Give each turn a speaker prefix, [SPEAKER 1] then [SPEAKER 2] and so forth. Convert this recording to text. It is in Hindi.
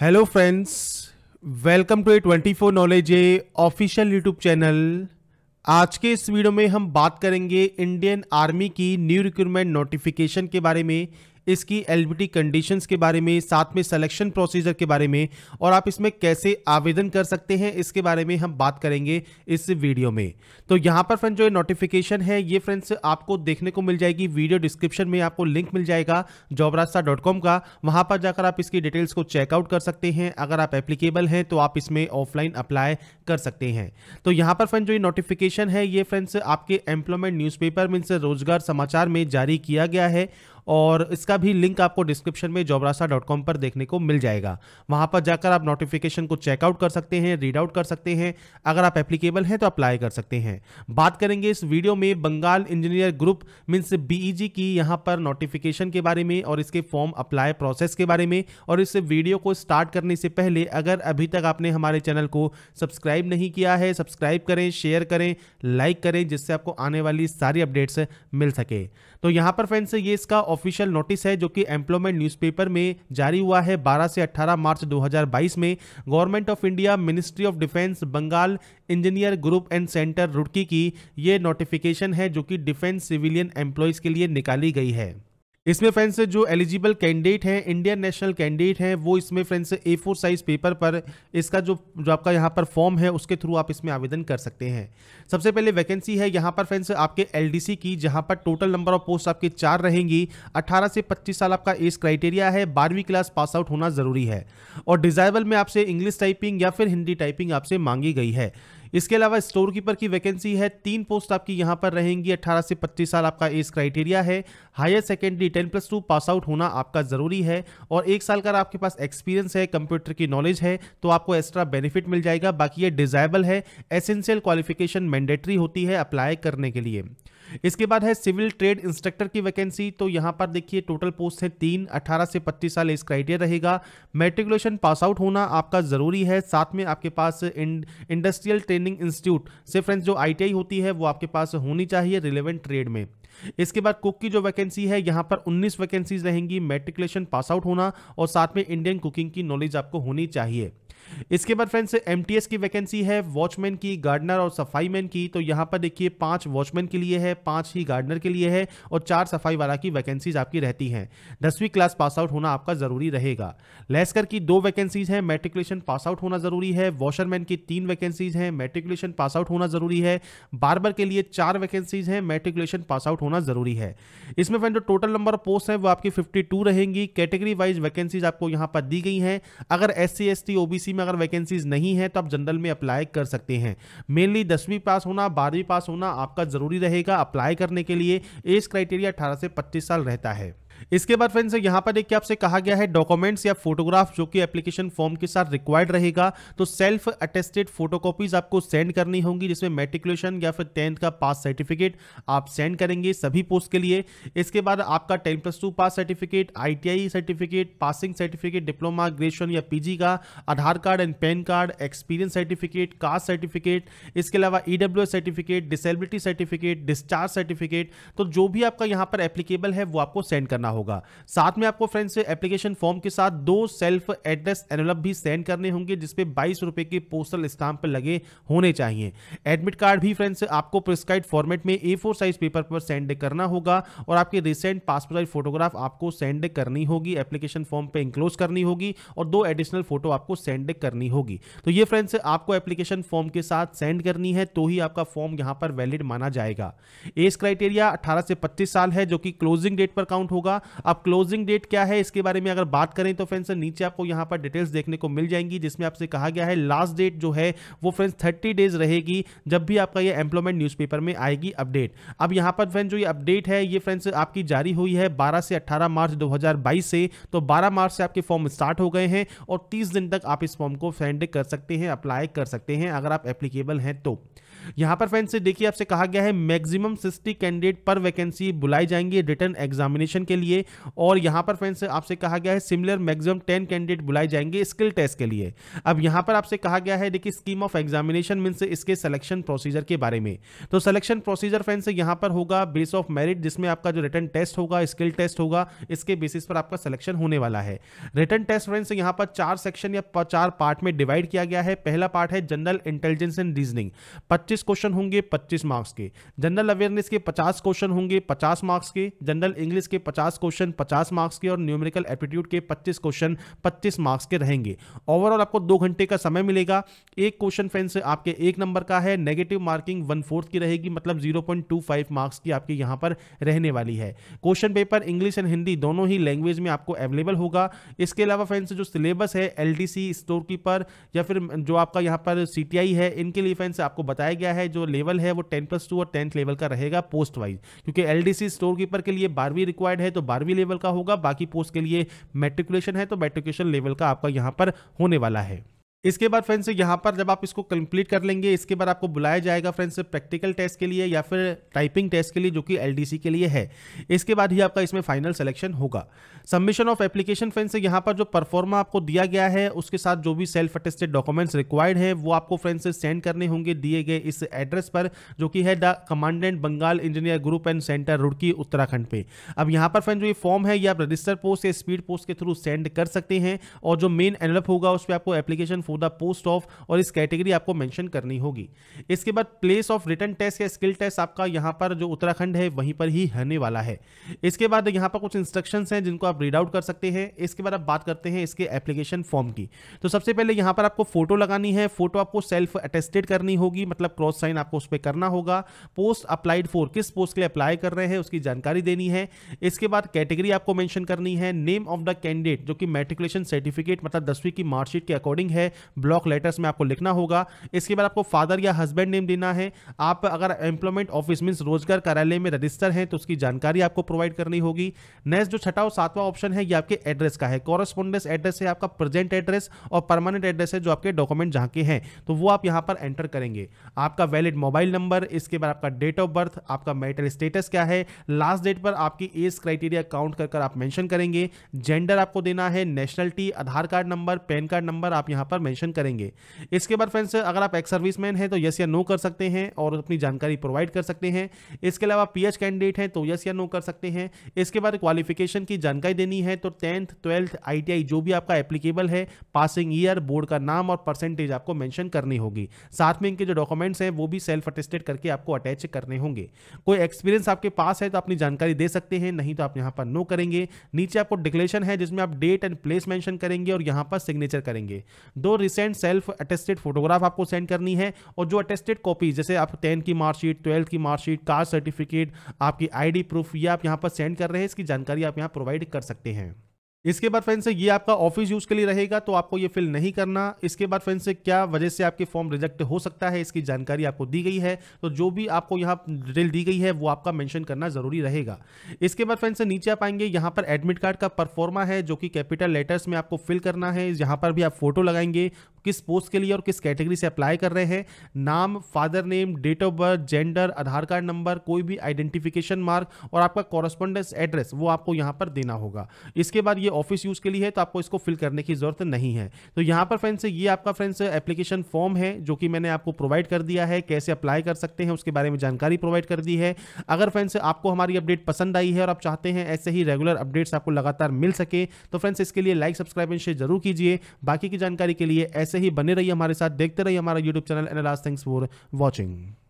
[SPEAKER 1] hello friends welcome to A twenty four knowledge A official YouTube channel आज के इस वीडियो में हम बात करेंगे इंडियन आर्मी की न्यू रिक्रूटमेंट नोटिफिकेशन के बारे में इसकी एलिजिबिलिटी कंडीशंस के बारे में साथ में सिलेक्शन प्रोसीजर के बारे में और आप इसमें कैसे आवेदन कर सकते हैं इसके बारे में हम बात करेंगे इस वीडियो में तो यहाँ पर फ्रेंड जो नोटिफिकेशन है ये फ्रेंड्स आपको देखने को मिल जाएगी वीडियो डिस्क्रिप्शन में आपको लिंक मिल जाएगा जॉबरास्ता का वहाँ पर जाकर आप इसकी डिटेल्स को चेकआउट कर सकते हैं अगर आप एप्लीकेबल हैं तो आप इसमें ऑफलाइन अप्लाई कर सकते हैं तो यहाँ पर फ्रेंड जो ये नोटिफिकेशन है ये फ्रेंड्स आपके एम्प्लॉयमेंट न्यूज़पेपर मीन्स रोजगार समाचार में जारी किया गया है और इसका भी लिंक आपको डिस्क्रिप्शन में जॉबरासा पर देखने को मिल जाएगा वहाँ पर जाकर आप नोटिफिकेशन को चेकआउट कर सकते हैं रीड आउट कर सकते हैं अगर आप एप्लीकेबल हैं तो अप्लाई कर सकते हैं बात करेंगे इस वीडियो में Bengal engineer group means BEG की यहाँ पर नोटिफिकेशन के बारे में और इसके फॉर्म अप्लाई प्रोसेस के बारे में और इस वीडियो को स्टार्ट करने से पहले अगर अभी तक आपने हमारे चैनल को सब्सक्राइब नहीं किया है सब्सक्राइब करें शेयर करें लाइक करें जिससे आपको आने वाली सारी अपडेट्स मिल सके तो यहाँ पर फ्रेंड्स ये इसका ऑफिशियल नोटिस है जो कि एम्प्लॉयमेंट न्यूज़पेपर में जारी हुआ है 12 से 18 मार्च 2022 में government of India ministry of defence Bengal engineer group and centre Roorkee की ये नोटिफिकेशन है जो कि डिफेंस सिविलियन एम्प्लॉयज़ के लिए निकाली गई है इसमें फ्रेंड्स जो एलिजिबल कैंडिडेट हैं इंडियन नेशनल कैंडिडेट हैं वो इसमें friends A four size paper पर इसका जो जो आपका यहाँ पर फॉर्म है उसके थ्रू आप इसमें आवेदन कर सकते हैं सबसे पहले वैकेंसी है यहाँ पर फ्रेंड्स आपके एलडीसी की जहाँ पर टोटल नंबर ऑफ पोस्ट आपके चार रहेंगी अट्ठारह से पच्चीस साल आपका एज क्राइटेरिया है बारहवीं क्लास पास आउट होना ज़रूरी है और डिजायबल में आपसे इंग्लिश टाइपिंग या फिर हिंदी टाइपिंग आपसे मांगी गई है इसके अलावा स्टोर कीपर की वैकेंसी है तीन पोस्ट आपकी यहाँ पर रहेंगी अट्ठारह से पच्चीस साल आपका एज क्राइटेरिया है higher secondary ten plus two pass out होना आपका ज़रूरी है और एक साल का आपके पास एक्सपीरियंस है कंप्यूटर की नॉलेज है तो आपको एक्स्ट्रा बेनिफिट मिल जाएगा बाकी ये डिजायबल है एसेंशियल क्वालिफिकेशन मैंडेटरी होती है अप्लाई करने के लिए इसके बाद है सिविल ट्रेड इंस्ट्रक्टर की वैकेंसी तो यहाँ पर देखिए टोटल पोस्ट है तीन 18 से पच्चीस साल इस क्राइटेरिया रहेगा मेट्रिकुलेशन पास आउट होना आपका ज़रूरी है साथ में आपके पास इंडस्ट्रियल ट्रेनिंग इंस्टीट्यूट से फ्रेंड्स जो आई होती है वो आपके पास होनी चाहिए रिलेवेंट ट्रेड में इसके बाद कुक की जो वैकेंसी है यहां पर 19 वैकेंसीज रहेंगी मेट्रिकुलेशन पास आउट होना और साथ में इंडियन कुकिंग की नॉलेज आपको होनी चाहिए इसके बाद फ्रेंड्स एम की वैकेंसी है वॉचमैन की गार्डनर और सफाई मैन की तो यहाँ पर देखिए पांच वॉचमैन के लिए है पांच ही गार्डनर के लिए है और चार सफाई वाला की वैकेंसीज आपकी रहती हैं दसवीं क्लास पास आउट होना आपका जरूरी रहेगा लेस्कर की दो वैकेंसीज हैं मेट्रिकुलेशन पास आउट होना जरूरी है वॉशरमैन की तीन वैकेंसीज हैं मेट्रिकुलेशन पास आउट होना जरूरी है बार्बर के लिए चार वैकेंसीज हैं मेट्रिकुलेशन पास आउट होना जरूरी है इसमें फ्रेंड जो टोटल नंबर ऑफ पोस्ट है वो आपकी फिफ्टी रहेंगी कैटेगरी वाइज वैकेंसीज आपको यहाँ पर दी गई है अगर एस सी एस बीसी में अगर वैकेंसीज नहीं है तो आप जनरल में अप्लाई कर सकते हैं मेनली दसवीं पास होना बारहवीं पास होना आपका ज़रूरी रहेगा अप्लाई करने के लिए एज क्राइटेरिया अठारह से पच्चीस साल रहता है इसके बाद फ्रेंड्स यहाँ पर देखिए आपसे कहा गया है डॉक्यूमेंट्स या फोटोग्राफ जो कि एप्लीकेशन फॉर्म के साथ रिक्वायर्ड रहेगा तो सेल्फ अटेस्टेड फोटोकॉपीज आपको सेंड करनी होंगी जिसमें मेट्रिकुलेशन या फिर टेंथ का पास सर्टिफिकेट आप सेंड करेंगे सभी पोस्ट के लिए इसके बाद आपका ten plus two pass certificate I certificate passing certificate diploma graduation या पीजी का Aadhaar card and PAN card experience certificate caste certificate इसके अलावा EW certificate disability certificate discharge certificate तो जो भी आपका यहाँ पर एप्लीकेबल है वो आपको सेंड करना करना होगा साथ में आपको फ्रेंड्स एप्लीकेशन फॉर्म के साथ दो सेल्फ एड्रेस एनवलप भी सेंड करने होंगे जिसपे बाईस रुपए के पोस्टल स्टाम्प लगे होने चाहिए एडमिट कार्ड भी फ्रेंड्स आपको प्रिस्क्राइब फॉर्मेट में ए साइज पेपर पर सेंड करना होगा और आपके रिसेंट पासपोर्ट साइज फोटोग्राफ आपको सेंड करनी होगी एप्लीकेशन फॉर्म पर इंक्लोज करनी होगी और दो एडिशनल फोटो आपको सेंड करनी होगी तो ये फ्रेंड्स आपको एप्लीकेशन फॉर्म के साथ सेंड करनी है तो ही आपका फॉर्म यहां पर वैलिड माना जाएगा एज क्राइटेरिया 18 से 25 साल है जो कि क्लोजिंग डेट पर काउंट होगा होगा अब क्लोजिंग डेट क्या है इसके बारे में अगर बात करें तो फ्रेंड्स नीचे आपको यहां पर डिटेल्स देखने को मिल जाएंगी जिसमें आपसे कहा गया है लास्ट डेट जो है वो फ्रेंड्स थर्टी डेज रहेगी जब भी आपका यह एम्प्लॉयमेंट न्यूज में आएगी अपडेट अब यहां पर फ्रेंड जो ये अपडेट है ये फ्रेंड्स आपकी जारी हुई है बारह से अट्ठारह मार्च दो से तो बारह मार्च से आपके फॉर्म स्टार्ट हो गए हैं और तीस दिन तक आप इस फॉर्म को फ्रेंड कर सकते हैं अप्लाई कर सकते हैं अगर आप एप्लीकेबल हैं तो यहां पर फ्रेंड्स देखिए आपसे कहा गया है मैक्सिमम सिक्सटी कैंडिडेट पर वैकेंसी बुलाई जाएंगी रिटर्न एग्जामिनेशन के लिए और यहां पर फ्रेंड्स आपसे कहा गया है सिमिलर मैक्सिमम टेन कैंडिडेट बुलाए जाएंगे स्किल टेस्ट के लिए अब यहां पर आपसे कहा गया है देखिए स्कीम ऑफ एग्जामिनेशन मीन्स इसके सिलेक्शन प्रोसीजर के बारे में तो सिलेक्शन प्रोसीजर फ्रेंड्स यहां पर होगा बेस ऑफ मेरिट जिसमें आपका जो रिटर्न टेस्ट होगा स्किल टेस्ट होगा इसके बेसिस पर आपका सिलेक्शन होने वाला है रिटर्न टेस्ट फ्रेंड्स यहां पर चार सेक्शन या चार पार्ट में डिवाइड किया गया है पहला पार्ट है जनरल इंटेलिजेंस एंड रीजनिंग पच्चीस क्वेश्चन होंगे पच्चीस मार्क्स के जनरल अवेयरनेस के पचास क्वेश्चन होंगे पचास मार्क्स के जनरल इंग्लिश के पचास क्वेश्चन पचास मार्क्स के और न्यूमेरिकल एप्टीट्यूड के पच्चीस क्वेश्चन पच्चीस मार्क्स के रहेंगे ओवरऑल आपको दो घंटे का समय मिलेगा एक क्वेश्चन फ्रेंड्स आपके एक नंबर का है नेगेटिव मार्किंग वन फोर्थ की रहेगी मतलब जीरो मार्क्स की आपके यहाँ पर रहने वाली है question paper English and Hindi दोनों ही लैंग्वेज में आपको अवेलेबल होगा इसके अलावा फ्रेंड्स जो सिलेबस है एल डी स्टोर कीपर या फिर जो आपका यहाँ पर सी है इनके लिए फ्रेंड्स आपको बताया गया गया है जो लेवल है वो टेन प्लस टू और टेंथ लेवल का रहेगा पोस्ट वाइज क्योंकि एल स्टोर कीपर के लिए बारहवीं रिक्वायर्ड है तो बारहवीं लेवल का होगा बाकी पोस्ट के लिए मेट्रिकुलेशन है तो मेट्रिकुलेशन लेवल का आपका यहाँ पर होने वाला है इसके बाद फ्रेंड्स यहाँ पर जब आप इसको कंप्लीट कर लेंगे इसके बाद आपको बुलाया जाएगा फ्रेंड्स प्रैक्टिकल टेस्ट के लिए या फिर टाइपिंग टेस्ट के लिए जो कि एल के लिए है इसके बाद ही आपका इसमें फाइनल सिलेक्शन होगा सबमिशन ऑफ एप्लीकेशन फ्रेंड्स यहाँ पर जो परफॉर्मा आपको दिया गया है उसके साथ जो भी सेल्फ अटेस्टेड डॉक्यूमेंट्स रिक्वायर्ड है वो आपको फ्रेंड्स सेंड करने होंगे दिए गए इस एड्रेस पर जो कि है the commandant Bengal engineer group and centre Roorkee Uttarakhand पे अब यहाँ पर फ्रेंड जो ये फॉर्म है ये आप रजिस्टर पोस्ट या स्पीड पोस्ट के थ्रू सेंड कर सकते हैं और जो मेन एनलप होगा उस पर आपको एप्लीकेशन द पोस्ट ऑफ और इस कैटेगरी आपको मेंशन करनी होगी इसके बाद प्लेस ऑफ रिटर्न टेस्ट या स्किल टेस्ट आपका यहाँ पर जो उत्तराखंड है वहीं पर ही होने वाला है इसके बाद यहाँ पर कुछ इंस्ट्रक्शन हैं जिनको आप रीड आउट कर सकते हैं इसके बाद आप बात करते हैं इसके एप्लीकेशन फॉर्म की तो सबसे पहले यहाँ पर आपको फोटो लगानी है फोटो आपको सेल्फ अटेस्टेड करनी होगी मतलब क्रॉस साइन आपको उस पर करना होगा पोस्ट अप्लाइड फॉर किस पोस्ट के लिए अप्लाई कर रहे हैं उसकी जानकारी देनी है इसके बाद कैटेगरी आपको मेंशन करनी है नेम ऑफ द कैंडिडेट जो कि मेट्रिकुलेशन सर्टिफिकेट मतलब दसवीं की मार्कशीट के अकॉर्डिंग है ब्लॉक लेटर्स में आपको लिखना होगा इसके बाद आपको फादर या हस्बैंड नेम देना है आप अगर एम्प्लॉयमेंट ऑफिस मीन्स रोजगार कार्यालय में रजिस्टर हैं तो उसकी जानकारी आपको प्रोवाइड करनी होगी नेक्स्ट जो छठा और सातवां ऑप्शन है ये आपके एड्रेस का है कॉरेस्पॉन्डेंस एड्रेस है आपका प्रेजेंट एड्रेस और परमानेंट एड्रेस है जो आपके डॉक्यूमेंट जहाँ के हैं तो वो आप यहाँ पर एंटर करेंगे आपका वैलिड मोबाइल नंबर इसके बाद आपका डेट ऑफ बर्थ आपका मेरिटल स्टेटस क्या है लास्ट डेट पर आपकी एज क्राइटेरिया काउंट कर आप मैंशन करेंगे जेंडर आपको देना है nationality Aadhaar card number PAN card number आप यहाँ पर मेंशन करेंगे इसके बाद फ्रेंड्स अगर आप एक्स सर्विसमैन हैं तो यस या नो कर सकते हैं और अपनी जानकारी प्रोवाइड कर सकते हैं इसके अलावा पी कैंडिडेट हैं तो यस या नो कर सकते हैं इसके बाद क्वालिफिकेशन की जानकारी देनी है तो टेंथ ट्वेल्थ आई जो भी आपका एप्लीकेबल है पासिंग ईयर बोर्ड का नाम और परसेंटेज आपको मैंशन करनी होगी साथ में इनके जो डॉक्यूमेंट्स हैं वो भी सेल्फ अटेस्टेड करके आपको अटैच करने होंगे कोई एक्सपीरियंस आपके पास है तो अपनी जानकारी दे सकते हैं नहीं तो आप यहाँ पर नो करेंगे नीचे आपको डिक्लेरेशन है जिसमें आप डेट एंड प्लेस मेंशन करेंगे और यहां पर सिग्नेचर करेंगे दो रिसेंट सेल्फ अटेस्टेड फोटोग्राफ आपको सेंड करनी है और जो अटेस्टेड कॉपी जैसे आप टेंथ की मार्कशीट ट्वेल्थ की मार्कशीट कास्ट सर्टिफिकेट आपकी आईडी प्रूफ ये आप यहाँ पर सेंड कर रहे हैं इसकी जानकारी आप यहाँ प्रोवाइड कर सकते हैं इसके बाद फ्रेंड से ये आपका ऑफिस यूज के लिए रहेगा तो आपको ये फिल नहीं करना इसके बाद फ्रेंड से क्या वजह से आपके फॉर्म रिजेक्ट हो सकता है इसकी जानकारी आपको दी गई है तो जो भी आपको यहाँ डिटेल दी गई है वो आपका मेंशन करना जरूरी रहेगा इसके बाद फ्रेंड से नीचे आप आएंगे यहाँ पर एडमिट कार्ड का परफॉर्मा है जो कि कैपिटल लेटर्स में आपको फिल करना है यहाँ पर भी आप फोटो लगाएंगे किस पोस्ट के लिए और किस कैटेगरी से अप्लाई कर रहे हैं नाम father name date of birth gender Aadhaar card number कोई भी आइडेंटिफिकेशन मार्क और आपका कॉरस्पॉन्डेंस एड्रेस वो आपको यहाँ पर देना होगा इसके बाद ये ऑफिस यूज़ के लिए है तो आपको इसको फिल करने की ज़रूरत नहीं है तो यहाँ पर फ्रेंड्स ये आपका फ्रेंड्स एप्लीकेशन फॉर्म है जो कि मैंने आपको प्रोवाइड कर दिया है कैसे अप्लाई कर सकते हैं उसके बारे में जानकारी प्रोवाइड कर दी है अगर फ्रेंड्स आपको हमारी अपडेट पसंद आई है और आप चाहते हैं ऐसे ही रेगुलर अपडेट्स आपको लगातार मिल सके तो फ्रेंड्स इसके लिए लाइक सब्सक्राइब एंड शेयर जरूर कीजिए बाकी की जानकारी के लिए ऐसे ऐसे ही बने रहिए हमारे साथ देखते रहिए हमारा YouTube channel and last for watching